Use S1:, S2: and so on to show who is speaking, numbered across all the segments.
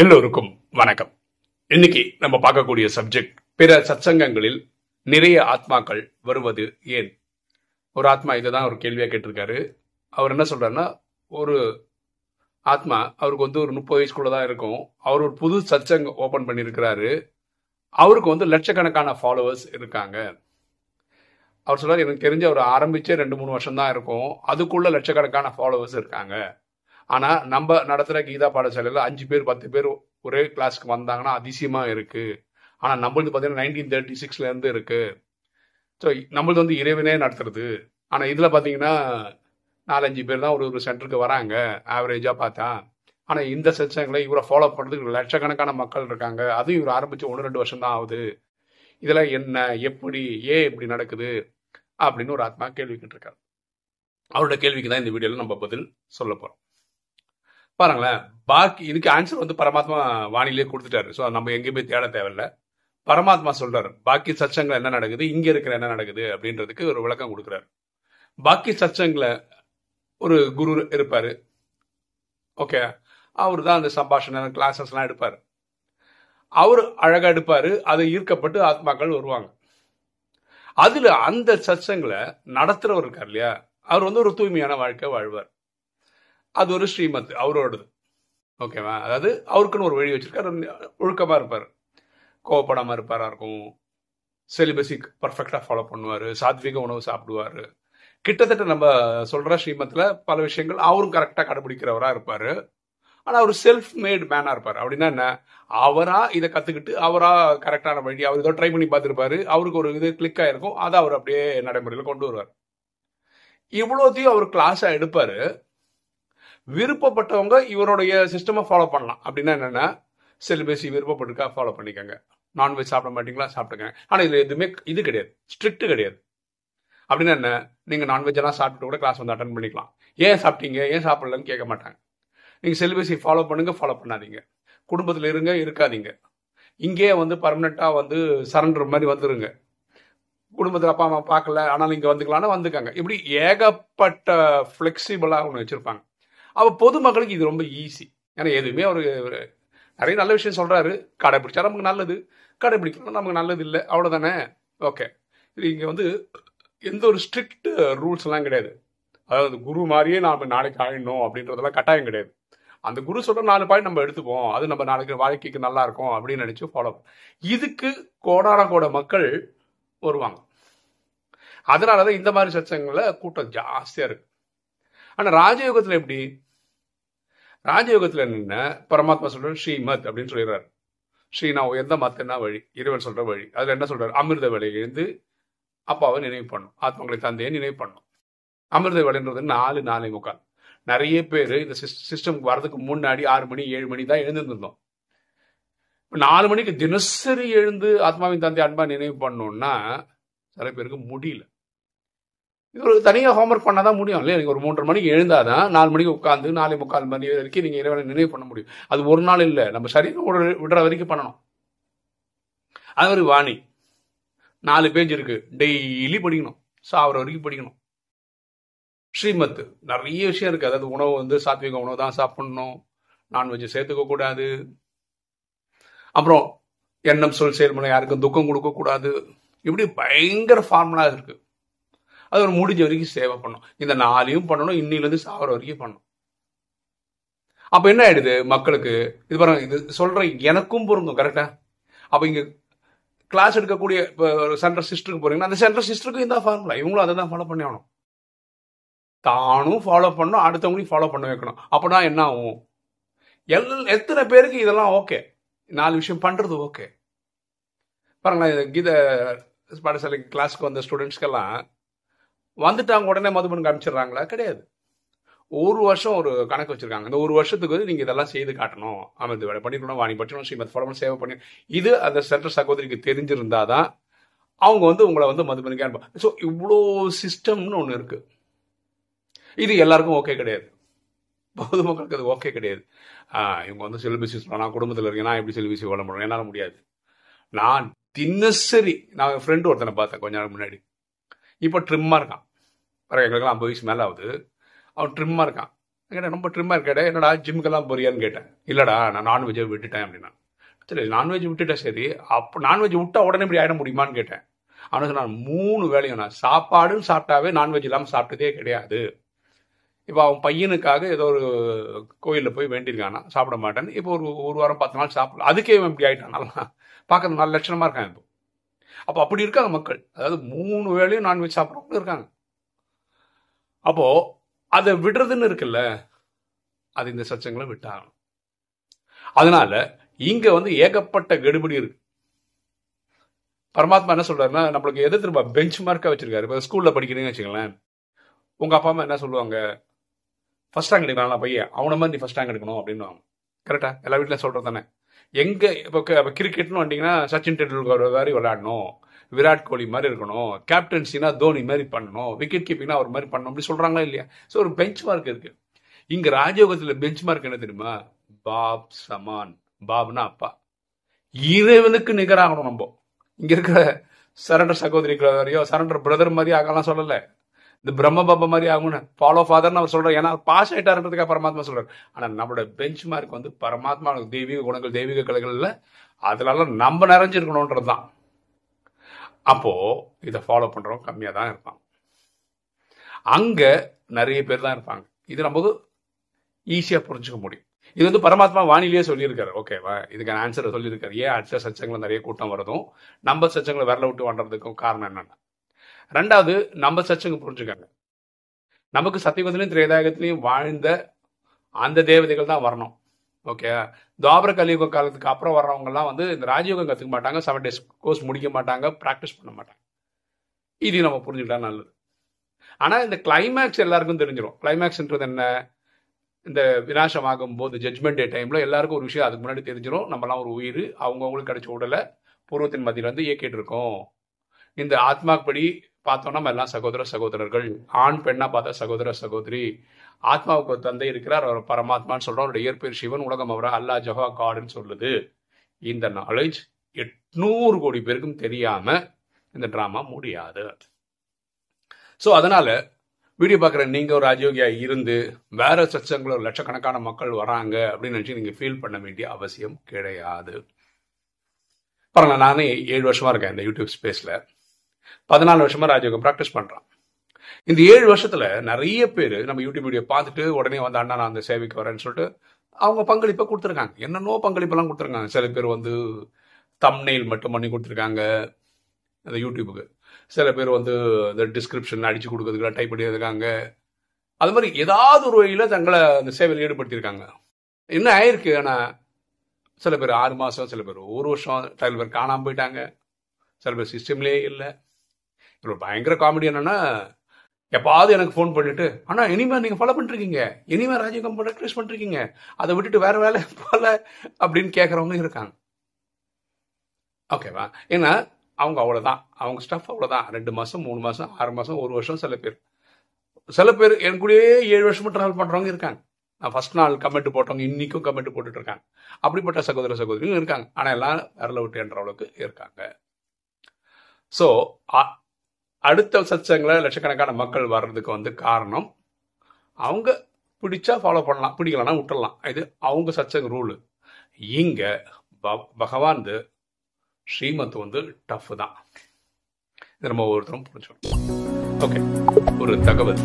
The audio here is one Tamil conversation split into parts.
S1: எல்லோருக்கும் வணக்கம் இன்னைக்கு நம்ம பார்க்கக்கூடிய சப்ஜெக்ட் பிற சத்சங்கங்களில் நிறைய ஆத்மாக்கள் வருவது ஏன் ஒரு ஆத்மா இதை தான் ஒரு கேள்வியாக கேட்டிருக்காரு அவர் என்ன சொல்றாருன்னா ஒரு ஆத்மா அவருக்கு வந்து ஒரு முப்பது வயசுக்குள்ள தான் இருக்கும் அவர் ஒரு புது சச்சங்க ஓபன் பண்ணியிருக்கிறாரு அவருக்கு வந்து லட்சக்கணக்கான ஃபாலோவர்ஸ் இருக்காங்க அவர் சொல்றாரு எனக்கு தெரிஞ்ச அவர் ஆரம்பிச்சே ரெண்டு மூணு வருஷம் தான் இருக்கும் அதுக்குள்ள லட்சக்கணக்கான ஃபாலோவர்ஸ் இருக்காங்க ஆனால் நம்ம நடத்துகிற கீதா பாடசாலையில் அஞ்சு பேர் பத்து பேர் ஒரே கிளாஸ்க்கு வந்தாங்கன்னா அதிசயமாக இருக்குது ஆனால் நம்மளுக்கு பார்த்தீங்கன்னா நைன்டீன் தேர்ட்டி சிக்ஸ்லேருந்து இருக்குது ஸோ நம்மளுக்கு வந்து இறைவனே நடத்துறது ஆனால் இதில் பார்த்தீங்கன்னா நாலஞ்சு பேர் தான் ஒரு ஒரு சென்டருக்கு வராங்க ஆவரேஜாக பார்த்தா ஆனால் இந்த சத்சங்களை இவரை ஃபாலோ பண்ணுறதுக்கு லட்சக்கணக்கான மக்கள் இருக்காங்க அதுவும் இவர் ஆரம்பித்து ஒன்று ரெண்டு வருஷம் தான் ஆகுது இதெல்லாம் என்ன எப்படி ஏன் இப்படி நடக்குது அப்படின்னு ஒரு ஆத்மா கேள்வி கேட்டிருக்காரு அவரோட கேள்விக்கு தான் இந்த வீடியோவில் நம்ம பதில் சொல்ல போகிறோம் பாருங்களேன் பாக்கி இதுக்கு ஆன்சர் வந்து பரமாத்மா வானிலே கொடுத்துட்டாரு ஸோ நம்ம எங்கேயுமே தேட தேவையில்ல பரமாத்மா சொல்றார் பாக்கி சச்சங்கள் என்ன நடக்குது இங்க இருக்கிற என்ன நடக்குது அப்படின்றதுக்கு ஒரு விளக்கம் கொடுக்குறாரு பாக்கி சச்சங்களை ஒரு குரு இருப்பாரு ஓகே அவர் தான் அந்த சம்பாஷண கிளாஸஸ்லாம் எடுப்பார் அவர் அழகா எடுப்பார் அதை ஈர்க்கப்பட்டு ஆத்மாக்கள் வருவாங்க அதில் அந்த சச்சங்களை நடத்துறவர் இருக்கார் இல்லையா அவர் வந்து ஒரு தூய்மையான வாழ்க்கை வாழ்வார் அது ஒரு ஸ்ரீமத் அவரோடது ஓகேவா அதாவது அவருக்குன்னு ஒரு வழி வச்சிருக்காரு ஒழுக்கமாக இருப்பார் கோவப்படாமல் இருப்பாரா இருக்கும் செலிபஸி பர்ஃபெக்டாக ஃபாலோ பண்ணுவார் சாத்விக உணவு சாப்பிடுவார் கிட்டத்தட்ட நம்ம சொல்கிற ஸ்ரீமத்தில் பல விஷயங்கள் அவரும் கரெக்டாக கடைபிடிக்கிறவராக இருப்பார் ஆனால் அவர் செல்ஃப் மேட் மேனாக இருப்பார் அப்படின்னா என்ன அவராக இதை கற்றுக்கிட்டு அவராக கரெக்டான வழி அவர் ஏதோ ட்ரை பண்ணி பார்த்துருப்பாரு அவருக்கு ஒரு இது கிளிக் ஆகிருக்கும் அதை அவர் அப்படியே நடைமுறையில் கொண்டு வருவார் இவ்வளோத்தையும் அவர் கிளாஸாக எடுப்பார் விருப்பப்பட்டவங்க இவருடைய சிஸ்டமை ஃபாலோ பண்ணலாம் அப்படின்னா என்னென்னா செலிபேசி விருப்பப்பட்டிருக்கா ஃபாலோ பண்ணிக்கோங்க நான்வெஜ் சாப்பிட மாட்டீங்களா சாப்பிட்டுக்கங்க ஆனால் இதில் எதுவுமே இது கிடையாது ஸ்ட்ரிக்ட் கிடையாது அப்படின்னா என்ன நீங்கள் நான்வெஜ் எல்லாம் சாப்பிட்டு கூட கிளாஸ் வந்து அட்டன் பண்ணிக்கலாம் ஏன் சாப்பிட்டீங்க ஏன் சாப்பிட்லன்னு கேட்க மாட்டாங்க நீங்கள் செலிபேசி ஃபாலோ பண்ணுங்கள் ஃபாலோ பண்ணாதீங்க குடும்பத்தில் இருங்க இருக்காதீங்க இங்கேயே வந்து பர்மனெண்ட்டாக வந்து சரண்டர் மாதிரி வந்துருங்க குடும்பத்தில் அப்பா அம்மா பார்க்கல ஆனாலும் இங்கே வந்துக்கலான்னா வந்துக்காங்க இப்படி ஏகப்பட்ட ஃப்ளெக்சிபிளாக ஒன்று வச்சுருப்பாங்க அப்போ பொதுமக்களுக்கு இது ரொம்ப ஈஸி ஏன்னா எதுவுமே அவர் நிறைய நல்ல விஷயம் சொல்கிறாரு கடைப்பிடிச்சா நமக்கு நல்லது கடைப்பிடிக்கணும் நமக்கு நல்லது இல்லை அவ்வளோதானே ஓகே இது இங்கே வந்து எந்த ஒரு ஸ்ட்ரிக்ட் ரூல்ஸ்லாம் கிடையாது அதாவது குரு மாதிரியே நாம் நாளைக்கு ஆயிடணும் அப்படின்றதெல்லாம் கட்டாயம் கிடையாது அந்த குரு சொல்கிற நாலு பாயிண்ட் நம்ம எடுத்துப்போம் அது நம்ம நாளைக்கு வாழ்க்கைக்கு நல்லா இருக்கும் அப்படின்னு நினச்சி ஃபாலோ இதுக்கு கோடான கோட மக்கள் வருவாங்க அதனால தான் இந்த மாதிரி சச்சங்களில் கூட்டம் ஜாஸ்தியாக இருக்குது ஆனால் ராஜயோகத்தில் எப்படி ராஜயோகத்தில் என்ன பரமாத்மா சொல்கிறார் ஸ்ரீமத் அப்படின்னு ஸ்ரீ ஸ்ரீனா உயர்ந்த மத்தனா வழி இறைவன் சொல்கிற வழி அதில் என்ன சொல்கிறார் அமிர்த வேலையை எழுந்து அப்பாவை நினைவு பண்ணும் ஆத்மங்களை தந்தையை நினைவு பண்ணும் அமிர்த வேலைன்றது நாலு நாலே முக்கால் நிறைய பேர் இந்த சிஸ்டம் வரதுக்கு முன்னாடி ஆறு மணி ஏழு மணி தான் எழுந்துருந்தோம் நாலு மணிக்கு தினசரி எழுந்து ஆத்மாவின் தந்தை அன்பா நினைவு பண்ணோம்னா சில பேருக்கு முடியல இவர் தனியாக ஹோம்ஒர்க் பண்ணால் தான் முடியும் இல்லையா நீங்கள் ஒரு மூன்றரை மணிக்கு எழுந்தால் தான் நாலு மணிக்கு உட்காந்து நாலு முக்கால் மணி வரைக்கும் நீங்கள் இறைவனை நினைவு பண்ண முடியும் அது ஒரு நாள் இல்லை நம்ம சரீரம் விடுற வரைக்கும் பண்ணணும் அது ஒரு வாணி நாலு பேஜ் இருக்கு டெய்லி படிக்கணும் சாவர வரைக்கும் படிக்கணும் ஸ்ரீமத் நிறைய விஷயம் இருக்கு அதாவது உணவு வந்து சாத்விக உணவு தான் சாப்பிடணும் நான்வெஜ் சேர்த்துக்க கூடாது அப்புறம் எண்ணம் சொல் செயல்முறை யாருக்கும் துக்கம் கொடுக்க கூடாது இப்படி பயங்கர ஃபார்முலா இருக்கு அது ஒரு முடிஞ்ச வரைக்கும் சேவை பண்ணும் இந்த நாளையும் பண்ணணும் இன்னிலேருந்து சாகிற வரைக்கும் பண்ணும் அப்போ என்ன ஆயிடுது மக்களுக்கு இது பாருங்க இது சொல்ற எனக்கும் பொருந்தும் கரெக்டா அப்போ இங்கே கிளாஸ் எடுக்கக்கூடிய இப்போ சென்ட்ரல் சிஸ்டருக்கு போறீங்கன்னா அந்த சென்ட்ரல் சிஸ்டருக்கும் இந்த ஃபார்முலா இவங்களும் அதை தான் ஃபாலோ பண்ணி ஆகணும் தானும் ஃபாலோ பண்ணணும் அடுத்தவங்களையும் ஃபாலோ பண்ண வைக்கணும் அப்போனா என்ன ஆகும் எல் எத்தனை பேருக்கு இதெல்லாம் ஓகே நாலு விஷயம் பண்ணுறது ஓகே பாருங்களேன் கீதை பாடசாலை கிளாஸ்க்கு வந்த ஸ்டூடெண்ட்ஸ்க்கெல்லாம் வந்துட்டாங்க உடனே மதுபனுக்கு அனுப்பிச்சிடுறாங்களா கிடையாது ஒரு வருஷம் ஒரு கணக்கு வச்சிருக்காங்க இந்த ஒரு வருஷத்துக்கு வந்து நீங்க இதெல்லாம் செய்து காட்டணும் அமைந்து வேலை பண்ணிக்கணும் வாணி பற்றணும் ஸ்ரீமத் ஃபார்மல் சேவை பண்ணி இது அந்த சென்ற சகோதரிக்கு தான் அவங்க வந்து உங்களை வந்து மதுபனுக்கு அனுப்ப ஸோ இவ்வளோ சிஸ்டம்னு ஒன்று இருக்கு இது எல்லாருக்கும் ஓகே கிடையாது பொதுமக்களுக்கு மக்களுக்கு அது ஓகே கிடையாது இவங்க வந்து செலிபிசி நான் குடும்பத்தில் இருக்கேன் நான் எப்படி செலிபிசி ஓட முடியும் என்னால் முடியாது நான் தின்னசரி நான் என் ஃப்ரெண்டு ஒருத்தனை பார்த்தேன் கொஞ்ச நாள் முன்னாடி இப்போ ட்ரிம்மாக இருக்கான் பிறகு எங்களுக்குலாம் ஐம்பது வயசு மேலே ஆகுது அவன் ட்ரிம்மாக இருக்கான் கேட்டால் ரொம்ப ட்ரிம்மாக இருக்காடே என்னடா ஜிம்முக்கெல்லாம் போறியான்னு கேட்டேன் இல்லைடா நான் நான்வெஜ்ஜை விட்டுட்டேன் அப்படின்னா சரி நான்வெஜ் விட்டுட்டேன் சரி அப்போ நான்வெஜ் விட்டா உடனே இப்படி ஆகிட முடியுமான்னு கேட்டேன் அவனுக்கு நான் மூணு வேலையும் நான் சாப்பாடுன்னு சாப்பிட்டாவே நான்வெஜ் இல்லாமல் சாப்பிட்டதே கிடையாது இப்போ அவன் பையனுக்காக ஏதோ ஒரு கோயிலில் போய் வேண்டியிருக்கானா சாப்பிட மாட்டேன் இப்போ ஒரு ஒரு வாரம் பத்து நாள் சாப்பிடல அதுக்கே இவன் இப்படி ஆகிட்டான் நல்லா பார்க்கறது நல்ல லட்சணமாக இருக்கான் இப்போ அப்போ அப்படி இருக்காங்க மக்கள் அதாவது மூணு வேலையும் நான்வெஜ் சாப்பிட்றவங்களும் இருக்காங்க அப்போ அதை விடுறதுன்னு இருக்குல்ல அது இந்த சச்சங்களை விட்டாங்க அதனால இங்க வந்து ஏகப்பட்ட கெடுபடி இருக்கு பரமாத்மா என்ன சொல்றாருன்னா நம்மளுக்கு எது திரும்ப பெஞ்ச் மார்க்காக வச்சிருக்காரு இப்போ ஸ்கூல்ல படிக்கிறீங்கன்னு வச்சுக்கலேன் உங்க அப்பா அம்மா என்ன சொல்லுவாங்க ஃபர்ஸ்ட் ரேங்க் எடுக்கலாம் பையன் அவனை மாதிரி நீ ஃபர்ஸ்ட் ரேங்க் எடுக்கணும் அப்படின்னு கரெக்டா எல்லா வீட்டுல சொல்றது தானே எங்க இப்போ கிரிக்கெட்னு வந்தீங்கன்னா சச்சின் டெண்டுல்கர் மாதிரி விளையாடணும் விராட் கோலி மாதிரி இருக்கணும் கேப்டன்சினா தோனி மாதிரி பண்ணணும் விக்கெட் கீப்பிங்னா அவர் மாதிரி பண்ணணும் அப்படி சொல்கிறாங்களா இல்லையா ஸோ ஒரு பெஞ்ச் மார்க் இருக்குது இங்கே ராஜயோகத்தில் பெஞ்ச் மார்க் என்ன தெரியுமா பாப் சமான் பாப்னா அப்பா இறைவனுக்கு நிகராகணும் நம்ம இங்கே இருக்கிற சரண்டர் சகோதரி மாதிரியோ சரண்டர் பிரதர் மாதிரி ஆகலாம் சொல்லலை இந்த பிரம்ம பாபா மாதிரி ஆகும்னு ஃபாலோ ஃபாதர்னு அவர் சொல்றாரு ஏன்னா பாஸ் ஆயிட்டாருன்றதுக்காக பரமாத்மா சொல்றாரு ஆனா நம்மளோட பெஞ்ச் மார்க் வந்து பரமாத்மா தெய்வீக குணங்கள் தெய்வீக கலைகள்ல அதனால நம்ம நிறைஞ்சிருக்கணும்ன்றதுதான் தான் அப்போது இதை ஃபாலோ பண்றவங்க கம்மியாக தான் இருப்பாங்க அங்கே நிறைய பேர் தான் இருப்பாங்க இது நமக்கு ஈஸியாக புரிஞ்சுக்க முடியும் இது வந்து பரமாத்மா வானிலேயே சொல்லியிருக்காரு ஓகேவா இதுக்கான ஆன்சரை சொல்லியிருக்காரு ஏன் அடுத்த சச்சங்களை நிறைய கூட்டம் வருதும் நம்ம சச்சங்களை விரல விட்டு வாண்டதுக்கும் காரணம் என்னென்ன ரெண்டாவது நம்ம சச்சங்க புரிஞ்சுக்காங்க நமக்கு சத்தியகுதலையும் திரேதாயகத்திலையும் வாழ்ந்த அந்த தேவதைகள் தான் வரணும் ஓகே துவாபர கலியுக காலத்துக்கு அப்புறம் வர்றவங்கலாம் வந்து இந்த ராஜயோகம் கற்றுக்க மாட்டாங்க செவன் டேஸ் கோர்ஸ் முடிக்க மாட்டாங்க ப்ராக்டிஸ் பண்ண மாட்டாங்க இது நம்ம புரிஞ்சுக்கிட்டா நல்லது ஆனால் இந்த கிளைமேக்ஸ் எல்லாருக்கும் தெரிஞ்சிடும் கிளைமேக்ஸ்ன்றது என்ன இந்த வினாசமாகும் போது ஜட்மெண்ட் டே டைமில் எல்லாருக்கும் ஒரு விஷயம் அதுக்கு முன்னாடி தெரிஞ்சிடும் நம்மலாம் ஒரு உயிர் அவங்கவுங்களுக்கு கிடைச்ச உடலை பூர்வத்தின் மத்தியில் வந்து இயக்கிட்டு இருக்கோம் இந்த ஆத்மாப்படி பார்த்தோம் நம்ம எல்லாம் சகோதர சகோதரர்கள் ஆண் பெண்ணா பார்த்தா சகோதர சகோதரி ஆத்மாவுக்கு ஒரு தந்தை இருக்கிறார் அவர் பரமாத்மான்னு சொல்றோம் அவருடைய இயற்பெயர் சிவன் உலகம் அவரா அல்லா ஜஹா காடுன்னு சொல்லுது இந்த நாலேஜ் எட்நூறு கோடி பேருக்கும் தெரியாம இந்த டிராமா முடியாது ஸோ அதனால வீடியோ பார்க்குற நீங்கள் ஒரு அயோக்கியாக இருந்து வேற ஒரு லட்சக்கணக்கான மக்கள் வராங்க அப்படின்னு நினச்சி நீங்கள் ஃபீல் பண்ண வேண்டிய அவசியம் கிடையாது பரவாயில்ல நானே ஏழு வருஷமாக இருக்கேன் இந்த யூடியூப் ஸ்பேஸில் பதினாலு வருஷமா ராஜயோகம் ப்ராக்டிஸ் பண்றான் இந்த ஏழு வருஷத்துல நிறைய பேர் நம்ம யூடியூப் வீடியோ பார்த்துட்டு உடனே வந்து அண்ணா நான் அந்த சேவைக்கு வரேன்னு சொல்லிட்டு அவங்க பங்களிப்பை கொடுத்துருக்காங்க என்னென்னோ பங்களிப்பெல்லாம் கொடுத்துருக்காங்க சில பேர் வந்து தம்னெயில் மட்டும் பண்ணி கொடுத்துருக்காங்க அந்த யூடியூபுக்கு சில பேர் வந்து இந்த டிஸ்கிரிப்ஷன் அடிச்சு கொடுக்கறதுக்குலாம் டைப் பண்ணி இருக்காங்க அது மாதிரி ஏதாவது ஒரு வகையில் தங்களை அந்த சேவையில் ஈடுபடுத்தியிருக்காங்க என்ன ஆயிருக்கு ஆனால் சில பேர் ஆறு மாதம் சில பேர் ஒரு வருஷம் சில பேர் காணாமல் போயிட்டாங்க சில பேர் சிஸ்டம்லேயே இல்லை இவ்வளோ பயங்கர காமெடி என்னன்னா எப்பாவது எனக்கு ஃபோன் பண்ணிட்டு ஆனால் இனிமேல் நீங்கள் ஃபாலோ பண்ணிருக்கீங்க இனிமேல் ராஜீவ் கம்பெனி ட்ரேஸ் பண்ணிருக்கீங்க அதை விட்டுட்டு வேற வேலை போல அப்படின்னு கேட்கறவங்க இருக்காங்க ஓகேவா ஏன்னா அவங்க அவ்வளோதான் அவங்க ஸ்டஃப் அவ்வளோதான் ரெண்டு மாதம் மூணு மாதம் ஆறு மாதம் ஒரு வருஷம் சில பேர் சில பேர் என் கூடயே ஏழு வருஷமும் ட்ராவல் பண்ணுறவங்க இருக்காங்க நான் ஃபஸ்ட் நாள் கமெண்ட் போட்டவங்க இன்றைக்கும் கமெண்ட் போட்டுட்டு இருக்காங்க அப்படிப்பட்ட சகோதர சகோதரிகள் இருக்காங்க ஆனால் எல்லாம் விரல விட்டுன்ற அளவுக்கு இருக்காங்க ஸோ அடுத்த சச்சங்கள லட்சக்கணக்கான மக்கள் வர்றதுக்கு வந்து காரணம் அவங்க பிடிச்சா ஃபாலோ பண்ணலாம் பிடிக்கலனா விட்டுடலாம் இது அவங்க சச்சங்க ரூலு இங்கே ப பகவான்து ஸ்ரீமத் வந்து டஃப் தான் இது நம்ம ஒவ்வொருத்தரும் பிடிச்சோம் ஓகே ஒரு தகவல்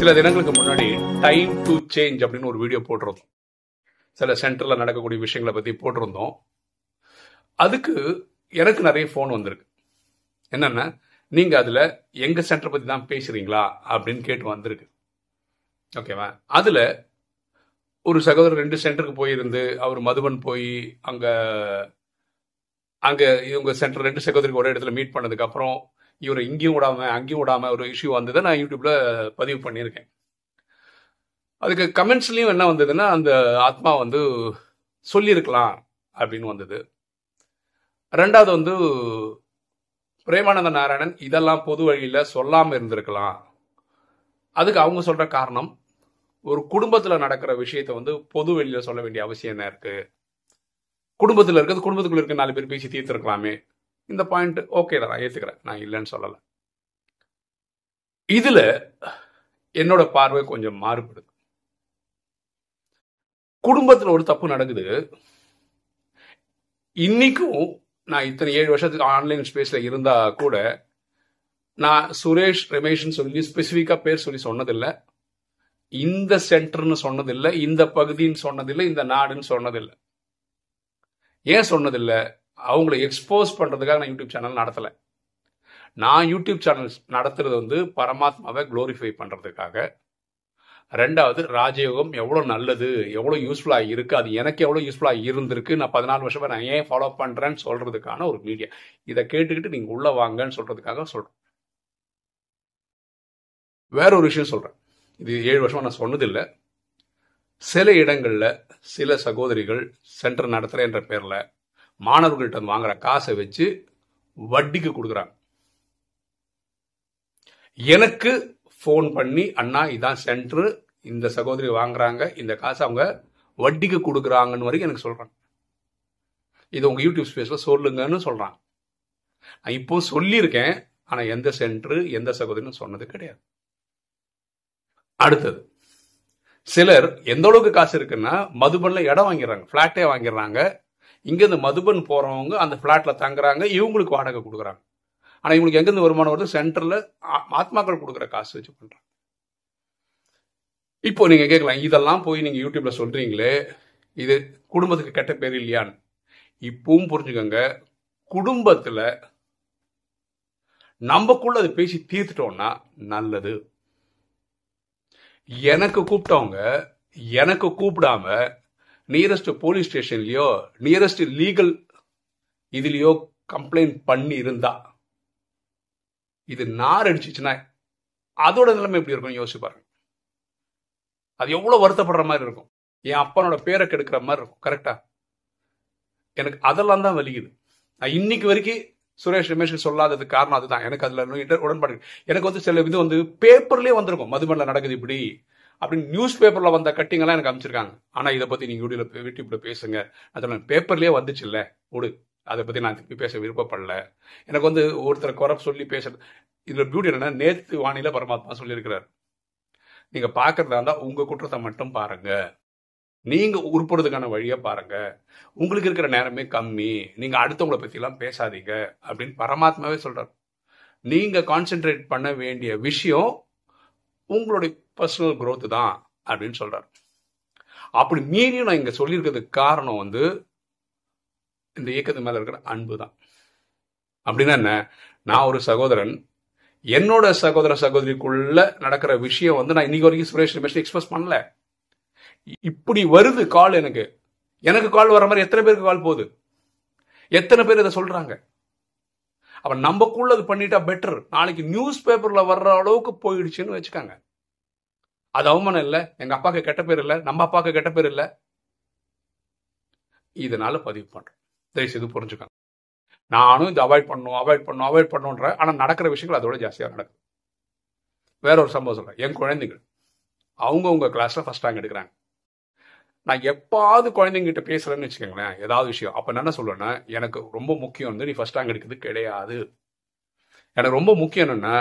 S1: சில தினங்களுக்கு முன்னாடி டைம் டு சேஞ்ச் அப்படின்னு ஒரு வீடியோ போட்டிருந்தோம் சில சென்டரில் நடக்கக்கூடிய விஷயங்களை பற்றி போட்டிருந்தோம் அதுக்கு எனக்கு நிறைய ஃபோன் வந்திருக்கு என்னென்ன நீங்கள் அதில் எங்கள் சென்டரை பற்றி தான் பேசுகிறீங்களா அப்படின்னு கேட்டு வந்திருக்கு ஓகேவா அதில் ஒரு சகோதரர் ரெண்டு சென்டருக்கு போயிருந்து அவர் மதுபன் போய் அங்கே அங்கே இவங்க சென்டர் ரெண்டு சகோதரிக்கு ஒரே இடத்துல மீட் பண்ணதுக்கப்புறம் இவர் இங்கேயும் விடாமல் அங்கேயும் விடாமல் ஒரு இஷ்யூ வந்ததை நான் யூடியூப்பில் பதிவு பண்ணியிருக்கேன் அதுக்கு கமெண்ட்ஸ்லேயும் என்ன வந்ததுன்னா அந்த ஆத்மா வந்து சொல்லியிருக்கலாம் அப்படின்னு வந்தது ரெண்டாவது வந்து பிரேமானந்த நாராயணன் இதெல்லாம் பொது வழியில் சொல்லாமல் இருந்திருக்கலாம் அதுக்கு அவங்க சொல்கிற காரணம் ஒரு குடும்பத்தில் நடக்கிற விஷயத்த வந்து பொது வெளியில் சொல்ல வேண்டிய அவசியம் என்ன இருக்குது குடும்பத்தில் இருக்கிறது குடும்பத்துக்குள்ளே இருக்க நாலு பேர் பேசி தீர்த்துருக்கலாமே இந்த பாயிண்ட் ஓகே தான் நான் ஏற்றுக்கிறேன் நான் இல்லைன்னு சொல்லலை இதில் என்னோட பார்வை கொஞ்சம் மாறுபடுது குடும்பத்தில் ஒரு தப்பு நடக்குது இன்னைக்கும் நான் இத்தனை ஏழு வருஷத்துக்கு ஆன்லைன் ஸ்பேஸில் இருந்தால் கூட நான் சுரேஷ் ரமேஷ்னு சொல்லி ஸ்பெசிஃபிக்காக பேர் சொல்லி சொன்னதில்லை இந்த சென்டர்னு சொன்னதில்லை இந்த பகுதின்னு சொன்னதில்லை இந்த நாடுன்னு சொன்னதில்லை ஏன் சொன்னதில்லை அவங்கள எக்ஸ்போஸ் பண்ணுறதுக்காக நான் யூடியூப் சேனல் நடத்தலை நான் யூடியூப் சேனல்ஸ் நடத்துறது வந்து பரமாத்மாவை குளோரிஃபை பண்ணுறதுக்காக ரெண்டாவது ராஜயோகம் எவ்வளோ நல்லது எவ்வளோ யூஸ்ஃபுல்லாக இருக்குது அது எனக்கு எவ்வளோ யூஸ்ஃபுல்லாக இருந்திருக்கு நான் பதினாலு வருஷமாக நான் ஏன் ஃபாலோ பண்ணுறேன்னு சொல்கிறதுக்கான ஒரு மீடியா இதை கேட்டுக்கிட்டு நீங்கள் உள்ளே வாங்கன்னு சொல்கிறதுக்காக சொல்கிறேன் வேற ஒரு விஷயம் சொல்கிறேன் இது ஏழு வருஷமாக நான் சொன்னதில்லை சில இடங்களில் சில சகோதரிகள் சென்டர் நடத்துகிறேன் என்ற பேரில் மாணவர்கள்ட்ட வாங்குற காசை வச்சு வட்டிக்கு கொடுக்குறாங்க எனக்கு ஃபோன் பண்ணி அண்ணா இதான் சென்ட்ரு இந்த சகோதரி வாங்குறாங்க இந்த காசு அவங்க வட்டிக்கு கொடுக்குறாங்கன்னு வரைக்கும் எனக்கு சொல்கிறாங்க இது உங்கள் யூடியூப் ஸ்பேஸில் சொல்லுங்கன்னு சொல்கிறாங்க நான் இப்போ சொல்லியிருக்கேன் ஆனால் எந்த சென்ட்ரு எந்த சகோதரின்னு சொன்னது கிடையாது அடுத்தது சிலர் எந்த அளவுக்கு காசு இருக்குன்னா மதுபனில் இடம் வாங்கிடுறாங்க ஃப்ளாட்டே வாங்கிடுறாங்க இங்கேருந்து மதுபன் போகிறவங்க அந்த ஃப்ளாட்டில் தங்குறாங்க இவங்களுக்கு வாடகை கொடுக்குறாங்க ஆனால் இவங்களுக்கு எங்கேருந்து வருமானம் வருது சென்டரில் ஆத்மாக்கள் கொடுக்குற காசு வச்சு பண்ணுறாங்க இப்போ நீங்கள் கேட்கலாம் இதெல்லாம் போய் நீங்கள் யூடியூப்ல சொல்கிறீங்களே இது குடும்பத்துக்கு கெட்ட பேர் இல்லையான்னு இப்பவும் புரிஞ்சுக்கோங்க குடும்பத்தில் நம்மக்குள்ள அதை பேசி தீர்த்துட்டோம்னா நல்லது எனக்கு கூப்பிட்டவங்க எனக்கு கூப்பிடாம நியரஸ்ட் போலீஸ் ஸ்டேஷன்லயோ நியரஸ்ட் லீகல் இதுலயோ கம்ப்ளைண்ட் பண்ணி இருந்தா இது நார் அடிச்சிச்சுன்னா அதோட நிலைமை எப்படி இருக்கும் யோசிச்சு பாருங்க அது எவ்வளோ வருத்தப்படுற மாதிரி இருக்கும் என் அப்பனோட பேரை கெடுக்கிற மாதிரி இருக்கும் கரெக்டா எனக்கு அதெல்லாம் தான் வலிக்குது நான் இன்னைக்கு வரைக்கும் சுரேஷ் ரமேஷ் சொல்லாதது காரணம் அதுதான் எனக்கு அதில் இன்னும் உடன்பாடு எனக்கு வந்து சில இது வந்து பேப்பர்லேயே வந்திருக்கும் மதுமனில் நடக்குது இப்படி அப்படின்னு நியூஸ் பேப்பரில் வந்த கட்டிங்கெல்லாம் எனக்கு அனுப்பிச்சிருக்காங்க ஆனால் இதை பற்றி நீங்கள் வீடியோவில் வெட்டி இப்படி பேசுங்க அதெல்லாம் பேப்பர்லேயே வந்துச்சு இல்ல விடு அதை பற்றி நான் திருப்பி பேச விருப்பப்படல எனக்கு வந்து ஒருத்தரை குறை சொல்லி பேசுறது இதில் பியூட்டி என்னென்னா நேற்று வானிலை பரமாத்மா சொல்லியிருக்கிறார் நீங்கள் பார்க்குறதா இருந்தால் உங்கள் குற்றத்தை மட்டும் பாருங்கள் நீங்கள் உருப்படுறதுக்கான வழியை பாருங்கள் உங்களுக்கு இருக்கிற நேரமே கம்மி நீங்கள் அடுத்தவங்களை பற்றிலாம் பேசாதீங்க அப்படின்னு பரமாத்மாவே சொல்கிறார் நீங்கள் கான்சென்ட்ரேட் பண்ண வேண்டிய விஷயம் உங்களுடைய பர்சனல் க்ரோத்து தான் அப்படின்னு சொல்கிறார் அப்படி மீறியும் நான் இங்கே சொல்லியிருக்கிறதுக்கு காரணம் வந்து இந்த இயக்கத்து மேலே இருக்கிற அன்பு தான் அப்படின்னா என்ன நான் ஒரு சகோதரன் என்னோட சகோதர சகோதரிக்குள்ள நடக்கிற விஷயம் வந்து நான் இன்னைக்கு வரைக்கும் சுரேஷ் ரமேஷ் எக்ஸ்பிரஸ் பண்ணல இப்படி வருது கால் எனக்கு எனக்கு கால் வர மாதிரி எத்தனை பேருக்கு கால் போகுது எத்தனை பேர் இதை சொல்றாங்க அப்ப நம்மக்குள்ள அது பண்ணிட்டா பெட்டர் நாளைக்கு நியூஸ் பேப்பர்ல வர்ற அளவுக்கு போயிடுச்சுன்னு வச்சுக்காங்க அது அவமானம் இல்லை எங்க அப்பாவுக்கு கெட்ட பேர் இல்லை நம்ம அப்பாவுக்கு கெட்ட பேர் இல்லை இதனால பதிவு பண்றோம் செய்து புரிஞ்சுக்கணும் நானும் இதை அவாய்ட் பண்ணும் அவாய்ட் பண்ணும் அவாய்ட் பண்ணுன்ற ஆனால் நடக்கிற விஷயங்கள் அதோட ஜாஸ்தியாக நடக்கும் வேற ஒரு சம்பவம் சொல்கிறேன் என் குழந்தைகள் அவங்க உங்கள் கிளாஸில் ஃபஸ்ட் ரேங்க் எடுக்கிறாங்க நான் எப்பாவது குழந்தைங்கிட்ட பேசுகிறேன்னு வச்சுக்கோங்களேன் ஏதாவது விஷயம் அப்போ என்ன சொல்லுவேன்னா எனக்கு ரொம்ப முக்கியம் வந்து நீ ஃபஸ்ட் ரேங்க் எடுக்கிறது கிடையாது எனக்கு ரொம்ப முக்கியம் என்னென்னா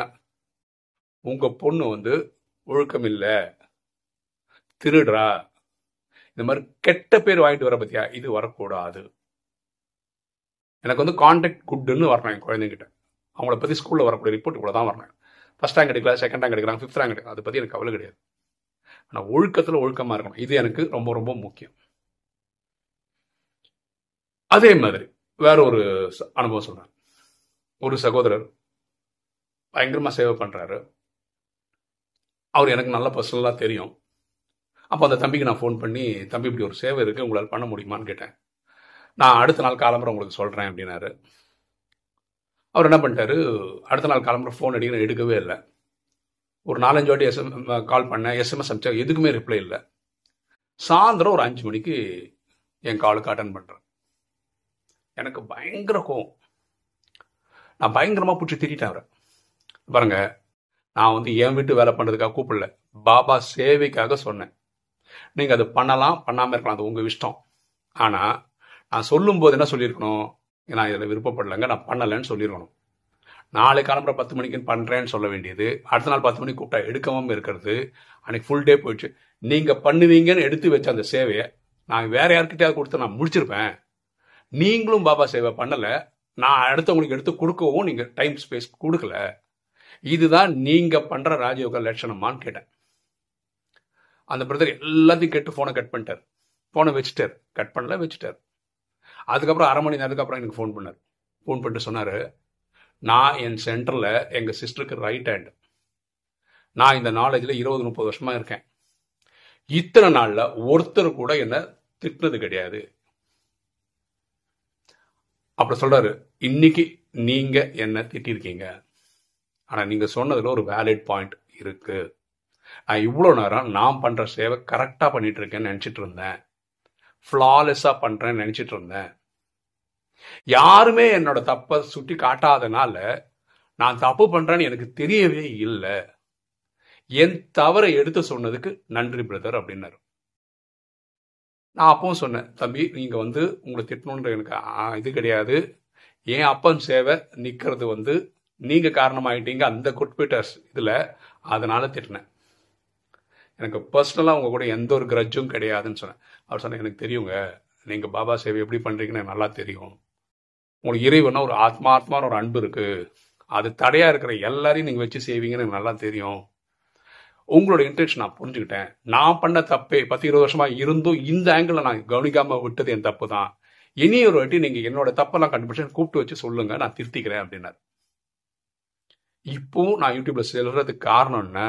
S1: உங்கள் பொண்ணு வந்து ஒழுக்கம் இல்லை திருடுறா இந்த மாதிரி கெட்ட பேர் வாங்கிட்டு வர பார்த்தியா இது வரக்கூடாது எனக்கு வந்து காண்டாக்ட் குட்டுன்னு வரணும் என் குழந்தைங்கிட்ட அவங்கள பற்றி ஸ்கூலில் வரக்கூடிய ரிப்போர்ட் இவ்வளோ தான் வரணும் ஃபஸ்ட் ரேங்க் எடுக்கலாம் செகண்ட் ரேங்க் எடுக்கிறாங்க ஃபிஃப்த் ரேங்க் எடுக்கலாம் அதை பற்றி எனக்கு கவலை கிடையாது ஆனால் ஒழுக்கத்தில் ஒழுக்கமாக இருக்கணும் இது எனக்கு ரொம்ப ரொம்ப முக்கியம் அதே மாதிரி வேற ஒரு அனுபவம் சொல்கிறேன் ஒரு சகோதரர் பயங்கரமாக சேவை பண்ணுறாரு அவர் எனக்கு நல்ல பர்சனலாக தெரியும் அப்போ அந்த தம்பிக்கு நான் ஃபோன் பண்ணி தம்பி இப்படி ஒரு சேவை இருக்குது உங்களால் பண்ண முடியுமான்னு கேட்டேன் நான் அடுத்த நாள் காலம்பரம் உங்களுக்கு சொல்கிறேன் அப்படின்னாரு அவர் என்ன பண்ணிட்டாரு அடுத்த நாள் காலம்பரம் ஃபோன் அடிக்கிற எடுக்கவே இல்லை ஒரு நாலஞ்சு வாட்டி எஸ்எம் கால் பண்ணேன் எஸ்எம்எஸ் அனுப்பிச்சா எதுக்குமே ரிப்ளை இல்லை சாயந்தரம் ஒரு அஞ்சு மணிக்கு என் காலுக்கு அட்டன் பண்ணுறேன் எனக்கு பயங்கர கோவம் நான் பயங்கரமாக பிடிச்சி திட்டேன் அவரை பாருங்க நான் வந்து என் வீட்டு வேலை பண்ணுறதுக்காக கூப்பிடல பாபா சேவைக்காக சொன்னேன் நீங்கள் அது பண்ணலாம் பண்ணாமல் இருக்கலாம் அது உங்கள் இஷ்டம் ஆனால் சொல்லும் போது என்ன சொல்லியிருக்கணும் நான் இதில் விருப்பப்படலைங்க நான் பண்ணலைன்னு சொல்லியிருக்கணும் நாளை கிளம்புற பத்து மணிக்குன்னு பண்ணுறேன்னு சொல்ல வேண்டியது அடுத்த நாள் பத்து மணிக்கு கூப்பிட்டா எடுக்கவும் இருக்கிறது அன்னைக்கு ஃபுல் டே போயிடுச்சு நீங்கள் பண்ணுவீங்கன்னு எடுத்து வச்ச அந்த சேவையை நான் வேற யார்கிட்டயாவது கொடுத்து நான் முடிச்சிருப்பேன் நீங்களும் பாபா சேவை பண்ணலை நான் அடுத்தவங்களுக்கு எடுத்து கொடுக்கவும் நீங்கள் டைம் ஸ்பேஸ் கொடுக்கல இதுதான் நீங்கள் பண்ணுற ராஜயோக லட்சணமானு கேட்டேன் அந்த பிரதர் எல்லாத்தையும் கேட்டு ஃபோனை கட் பண்ணிட்டார் ஃபோனை வச்சுட்டார் கட் பண்ணல வச்சுட்டார் அதுக்கப்புறம் அரை மணி நேரத்துக்கு அப்புறம் எனக்கு ஃபோன் பண்ணார் ஃபோன் பண்ணிட்டு சொன்னார் நான் என் சென்டரில் எங்கள் சிஸ்டருக்கு ரைட் ஹேண்டு நான் இந்த நாலேஜில் இருபது முப்பது வருஷமாக இருக்கேன் இத்தனை நாளில் ஒருத்தர் கூட என்னை திட்டினது கிடையாது அப்படி சொல்கிறாரு இன்னைக்கு நீங்கள் என்னை திட்டிருக்கீங்க ஆனால் நீங்கள் சொன்னதில் ஒரு வேலிட் பாயிண்ட் இருக்குது நான் இவ்வளோ நேரம் நான் பண்ணுற சேவை கரெக்டாக பண்ணிகிட்டு இருக்கேன்னு நினச்சிட்டு இருந்தேன் ஃப்ளாலெஸ்ஸாக பண்ணுறேன்னு நினச்சிட்டு இருந்தேன் யாருமே என்னோட தப்பை சுட்டி காட்டாதனால நான் தப்பு பண்ணுறேன்னு எனக்கு தெரியவே இல்லை என் தவறை எடுத்து சொன்னதுக்கு நன்றி பிரதர் அப்படின்னாரு நான் அப்பவும் சொன்னேன் தம்பி நீங்கள் வந்து உங்களை திட்டணுன்ற எனக்கு இது கிடையாது என் அப்பன் சேவை நிற்கிறது வந்து நீங்கள் காரணமாகிட்டீங்க அந்த குறிப்பிட்ட இதில் அதனால் திட்டினேன் எனக்கு பர்சனலாக உங்கள் கூட எந்த ஒரு கிரட்ஜும் கிடையாதுன்னு சொன்னேன் அவர் சொன்னேன் எனக்கு தெரியுங்க நீங்கள் பாபா சேவை எப்படி பண்ணுறீங்கன்னு நல்லா தெரியும் உங்களுக்கு இறைவனா ஒரு ஆத்மாத்மான ஒரு அன்பு இருக்குது அது தடையாக இருக்கிற எல்லாரையும் நீங்கள் வச்சு செய்வீங்கன்னு எனக்கு நல்லா தெரியும் உங்களோட இன்டென்ஷன் நான் புரிஞ்சுக்கிட்டேன் நான் பண்ண தப்பே பத்து இருபது வருஷமாக இருந்தும் இந்த ஆங்கிளில் நான் கவனிக்காமல் விட்டது என் தப்பு தான் இனி ஒரு வாட்டி நீங்கள் என்னோட தப்பெல்லாம் கண்டுபிடிச்சு கூப்பிட்டு வச்சு சொல்லுங்கள் நான் திருத்திக்கிறேன் அப்படின்னாரு இப்போ நான் யூடியூப்ல செல்றதுக்கு காரணம் என்ன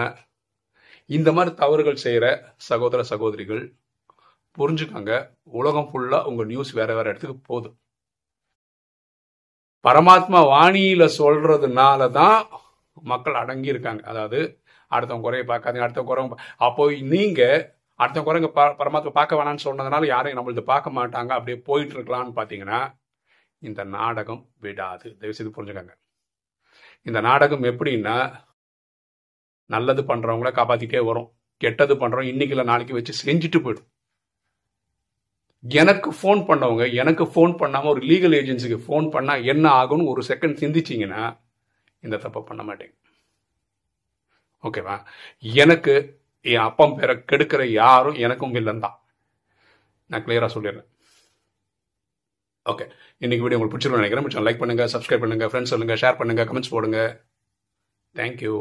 S1: இந்த மாதிரி தவறுகள் செய்கிற சகோதர சகோதரிகள் புரிஞ்சுக்கோங்க உலகம் ஃபுல்லாக உங்கள் நியூஸ் வேற வேற இடத்துக்கு போதும் பரமாத்மா வாணியில் சொல்றதுனால தான் மக்கள் அடங்கி இருக்காங்க அதாவது அடுத்தவங்க குறைய பார்க்காதீங்க அடுத்த குறைவங்க அப்போ நீங்கள் அடுத்த குறைங்க பரமாத்மா பார்க்க வேணாம்னு சொன்னதுனால யாரும் நம்மளது பார்க்க மாட்டாங்க அப்படியே போயிட்டு இருக்கலாம்னு பார்த்தீங்கன்னா இந்த நாடகம் விடாது தயவுசெய்து புரிஞ்சுக்கோங்க இந்த நாடகம் எப்படின்னா நல்லது பண்றவங்கள காப்பாத்திட்டே வரும் கெட்டது பண்றோம் இன்னைக்கு இல்லை நாளைக்கு வச்சு செஞ்சுட்டு போயிடும் எனக்கு ஃபோன் பண்ணவங்க எனக்கு ஃபோன் பண்ணாமல் ஒரு லீகல் ஏஜென்சிக்கு ஃபோன் பண்ணால் என்ன ஆகும்னு ஒரு செகண்ட் சிந்திச்சிங்கன்னா இந்த தப்பை பண்ண மாட்டேங்க ஓகேவா எனக்கு என் அப்பா பேரை கெடுக்கிற யாரும் எனக்கும் வில்லன் தான் நான் கிளியரா சொல்லிடுறேன் ஓகே இன்னைக்கு வீடியோ உங்களுக்கு பிடிச்சிருக்கோம் நினைக்கிறேன் லைக் பண்ணுங்கள் சப்ஸ்கிரைப் பண்ணுங்கள் ஃப்ரெண்ட்ஸ் சொல்லுங்க ஷேர் பண்ணுங்க கமெண்ட்ஸ் போடுங்க தேங்க்யூ